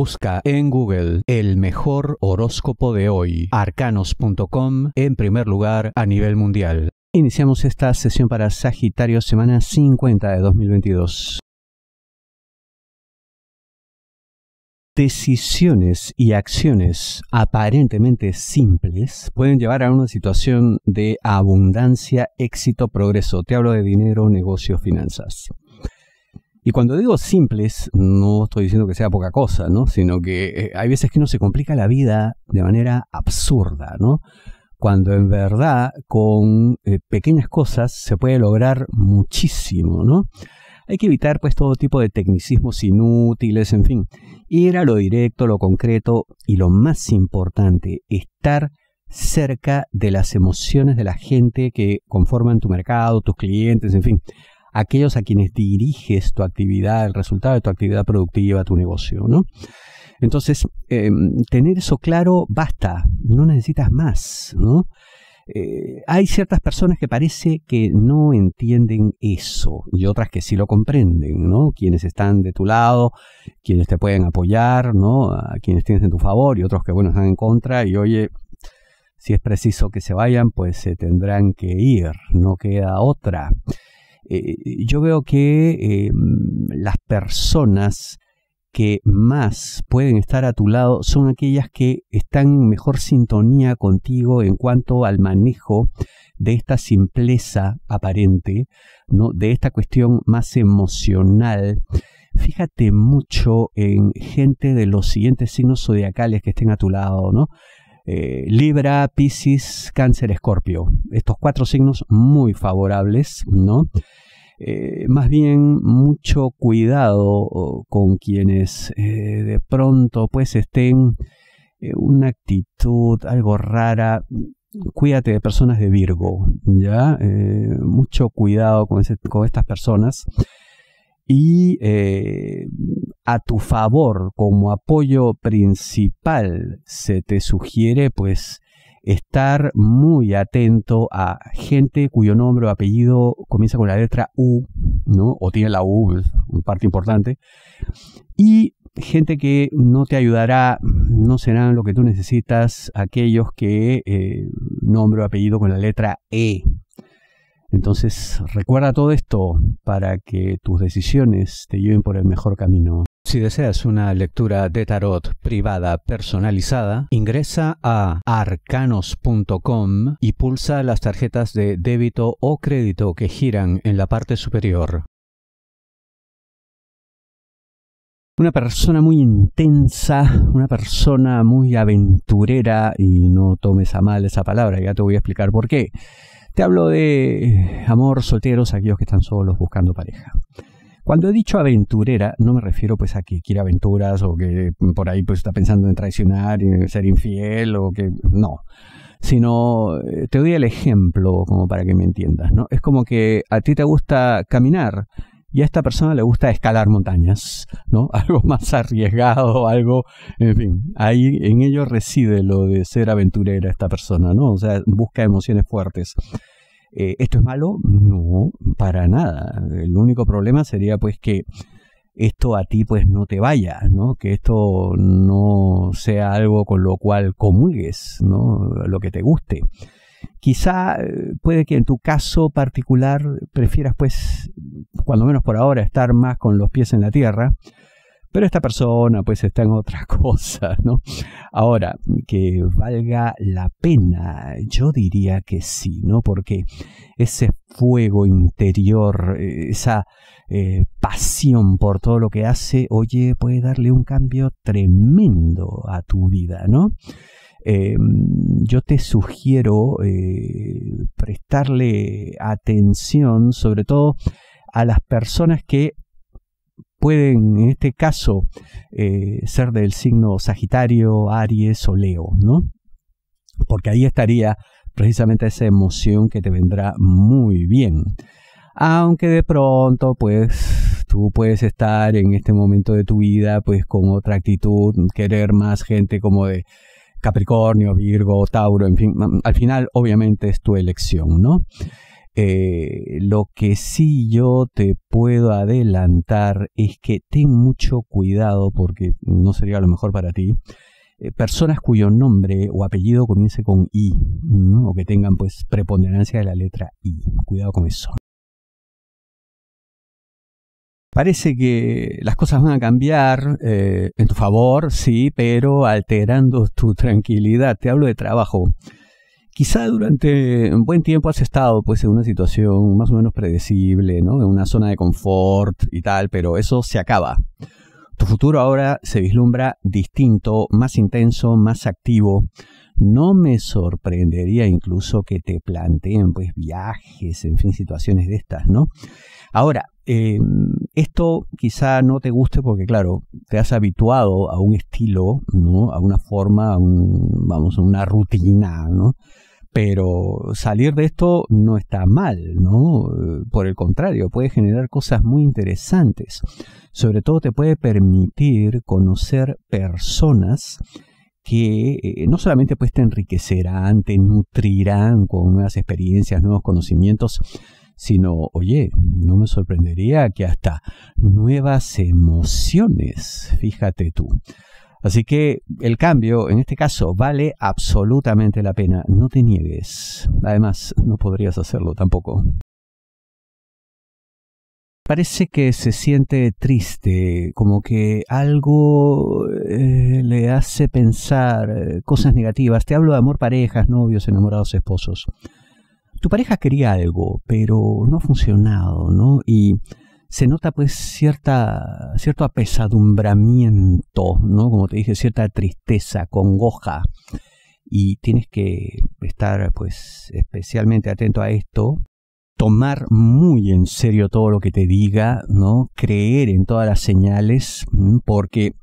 Busca en Google el mejor horóscopo de hoy, arcanos.com en primer lugar a nivel mundial. Iniciamos esta sesión para Sagitario semana 50 de 2022. decisiones y acciones aparentemente simples pueden llevar a una situación de abundancia, éxito, progreso. Te hablo de dinero, negocio, finanzas. Y cuando digo simples, no estoy diciendo que sea poca cosa, ¿no? Sino que eh, hay veces que uno se complica la vida de manera absurda, ¿no? Cuando en verdad con eh, pequeñas cosas se puede lograr muchísimo, ¿no? Hay que evitar pues todo tipo de tecnicismos inútiles, en fin. Ir a lo directo, lo concreto y lo más importante, estar cerca de las emociones de la gente que conforman tu mercado, tus clientes, en fin aquellos a quienes diriges tu actividad, el resultado de tu actividad productiva, tu negocio, ¿no? Entonces, em, tener eso claro basta, no necesitas más, ¿no? Eh, hay ciertas personas que parece que no entienden eso y otras que sí lo comprenden, ¿no? Quienes están de tu lado, quienes te pueden apoyar, ¿no? A quienes tienes en tu favor y otros que, bueno, están en contra y oye, si es preciso que se vayan, pues se tendrán que ir, no queda otra. Eh, eh, yo veo que eh, las personas que más pueden estar a tu lado son aquellas que están en mejor sintonía contigo en cuanto al manejo de esta simpleza aparente, ¿no? de esta cuestión más emocional. Fíjate mucho en gente de los siguientes signos zodiacales que estén a tu lado, ¿no? Eh, Libra, Piscis, Cáncer, Escorpio. Estos cuatro signos muy favorables, ¿no? Eh, más bien mucho cuidado con quienes eh, de pronto pues estén en una actitud algo rara. Cuídate de personas de Virgo, ¿ya? mucho cuidado con estas personas y eh, a tu favor como apoyo principal se te sugiere pues estar muy atento a gente cuyo nombre o apellido comienza con la letra U, ¿no? O tiene la U, parte importante. Y gente que no te ayudará, no serán lo que tú necesitas, aquellos que eh, nombre o apellido con la letra E, entonces, recuerda todo esto para que tus decisiones te lleven por el mejor camino. Si deseas una lectura de tarot privada personalizada, ingresa a arcanos.com y pulsa las tarjetas de débito o crédito que giran en la parte superior. Una persona muy intensa, una persona muy aventurera, y no tomes a mal esa palabra, ya te voy a explicar por qué hablo de eh, amor solteros, aquellos que están solos buscando pareja. Cuando he dicho aventurera, no me refiero pues a que quiere aventuras o que por ahí pues está pensando en traicionar, en ser infiel o que no, sino eh, te doy el ejemplo como para que me entiendas, ¿no? Es como que a ti te gusta caminar y a esta persona le gusta escalar montañas, ¿no? Algo más arriesgado, algo, en fin, ahí en ello reside lo de ser aventurera esta persona, ¿no? O sea, busca emociones fuertes. Eh, ¿Esto es malo? No, para nada. El único problema sería pues que esto a ti pues no te vaya, ¿no? Que esto no sea algo con lo cual comulgues, ¿no? Lo que te guste. Quizá eh, puede que en tu caso particular prefieras pues, cuando menos por ahora, estar más con los pies en la tierra, pero esta persona pues está en otra cosa, ¿no? Ahora, que valga la pena, yo diría que sí, ¿no? Porque ese fuego interior, eh, esa eh, pasión por todo lo que hace, oye, puede darle un cambio tremendo a tu vida, ¿no? Em, yo te sugiero eh, prestarle atención sobre todo a las personas que pueden en este caso eh, ser del signo Sagitario, Aries o Leo, ¿no? Porque ahí estaría precisamente esa emoción que te vendrá muy bien. Aunque de pronto, pues tú puedes estar en este momento de tu vida, pues con otra actitud, querer más gente como de Capricornio, Virgo, Tauro, en fin, mm, al final obviamente es tu elección, ¿no? Eh, lo que sí yo te puedo adelantar es que ten mucho cuidado porque no sería lo mejor para ti. Eh, personas cuyo nombre o apellido comience con I o que tengan pues preponderancia de la letra I. Cuidado con eso. Parece que las cosas van a cambiar eh, en tu favor, sí, pero alterando tu tranquilidad. Te hablo de trabajo quizá durante un buen tiempo has estado pues en una situación más o menos predecible, ¿no? En una zona de confort y tal, pero eso se acaba. Tu futuro ahora se vislumbra distinto, más intenso, más activo. No me sorprendería incluso que te planteen pues viajes, en fin, situaciones de estas, ¿no? Ahora, eh, esto quizá no te guste porque, claro, te has habituado a un estilo, ¿no? A una forma, a un, vamos, a una rutina, ¿no? Pero salir de esto no está mal, ¿no? Eh, por el contrario, puede generar cosas muy interesantes. Sobre todo te puede permitir conocer personas que eh, no solamente pues te enriquecerán, te nutrirán con nuevas experiencias, nuevos conocimientos, sino, oye, no me sorprendería que hasta nuevas emociones, fíjate tú. Así que el cambio, en este caso, vale absolutamente la pena, no te niegues. Además, no podrías hacerlo tampoco. Parece que se siente triste, como que algo eh, le hace pensar eh, cosas negativas. Te hablo de amor, parejas, novios, enamorados, esposos tu pareja quería algo, pero no ha funcionado, ¿no? Y se nota pues cierta, cierto apesadumbramiento, ¿no? Como te dije, cierta tristeza, congoja. Y tienes que estar pues especialmente atento a esto, tomar muy en serio todo lo que te diga, ¿no? Creer en todas las señales, porque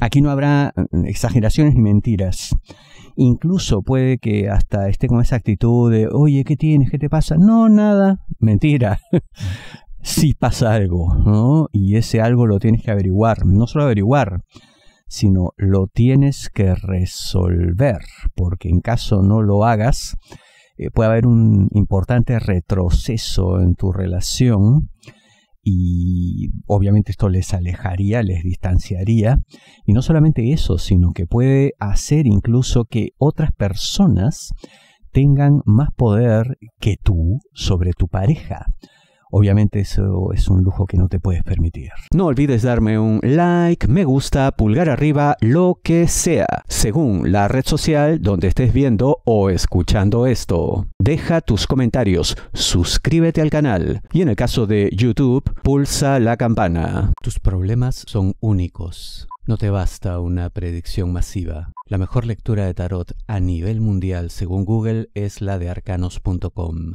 Aquí no habrá eh, exageraciones ni mentiras. Incluso puede que hasta esté con esa actitud de, oye, ¿qué tienes? ¿Qué te pasa? No, nada. Mentira. sí pasa algo, ¿no? Y ese algo lo tienes que averiguar. No solo averiguar, sino lo tienes que resolver. Porque en caso no lo hagas, eh, puede haber un importante retroceso en tu relación y obviamente esto les alejaría, les distanciaría. Y no solamente eso, sino que puede hacer incluso que otras personas tengan más poder que tú sobre tu pareja. Obviamente eso es un lujo que no te puedes permitir. No olvides darme un like, me gusta, pulgar arriba, lo que sea, según la red social donde estés viendo o escuchando esto. Deja tus comentarios, suscríbete al canal y en el caso de YouTube, pulsa la campana. Tus problemas son únicos. No te basta una predicción masiva. La mejor lectura de tarot a nivel mundial según Google es la de arcanos.com.